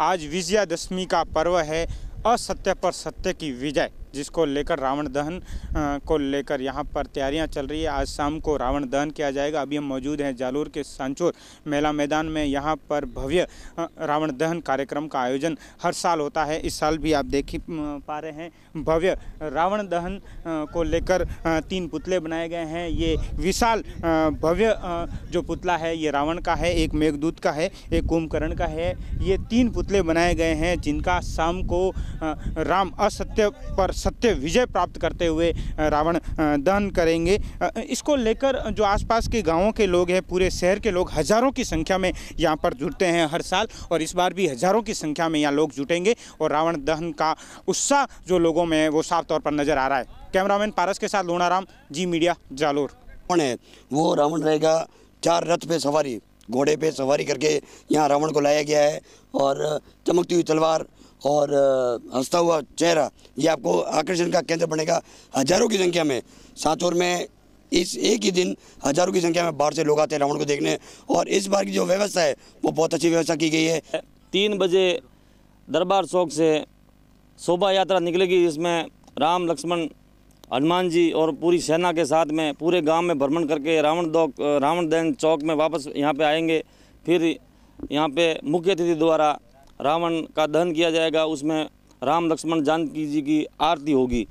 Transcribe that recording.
आज विजयादशमी का पर्व है असत्य पर सत्य की विजय जिसको लेकर रावण दहन को लेकर यहाँ पर तैयारियाँ चल रही है आज शाम को रावण दहन किया जाएगा अभी हम मौजूद हैं जालूर के सांचोर मेला मैदान में यहाँ पर भव्य रावण दहन कार्यक्रम का आयोजन हर साल होता है इस साल भी आप देख ही पा रहे हैं भव्य रावण दहन को लेकर तीन पुतले बनाए गए हैं ये विशाल भव्य जो पुतला है ये रावण का है एक मेघदूत का है एक कुंभकर्ण का है ये तीन पुतले बनाए गए हैं जिनका शाम को राम असत्य पर सत्य विजय प्राप्त करते हुए रावण दहन करेंगे इसको लेकर जो आसपास के गाँवों के लोग हैं पूरे शहर के लोग हज़ारों की संख्या में यहाँ पर जुटते हैं हर साल और इस बार भी हज़ारों की संख्या में यहाँ लोग जुटेंगे और रावण दहन का उत्साह जो लोगों में है वो साफ तौर पर नज़र आ रहा है कैमरामैन पारस के साथ लोणाराम जी मीडिया जालोर कौन है वो रावण रहेगा चार रथ पे सवारी घोड़े पे सवारी करके यहाँ रावण को लाया गया है और चमकती हुई तलवार और हंसता हुआ चेहरा ये आपको आकर्षण का केंद्र बनेगा हजारों की संख्या में सांचौर में इस एक ही दिन हजारों की संख्या में बाहर से लोग आते हैं रावण को देखने और इस बार की जो व्यवस्था है वो बहुत अच्छी व्यवस्था की गई है तीन बजे दरबार चौक से शोभा यात्रा निकलेगी जिसमें राम लक्ष्मण हनुमान जी और पूरी सेना के साथ में पूरे गांव में भ्रमण करके रावण दौक रावण दैन चौक में वापस यहाँ पे आएंगे फिर यहाँ पे मुख्य अतिथि द्वारा रावण का दहन किया जाएगा उसमें राम लक्ष्मण जानकी जी की आरती होगी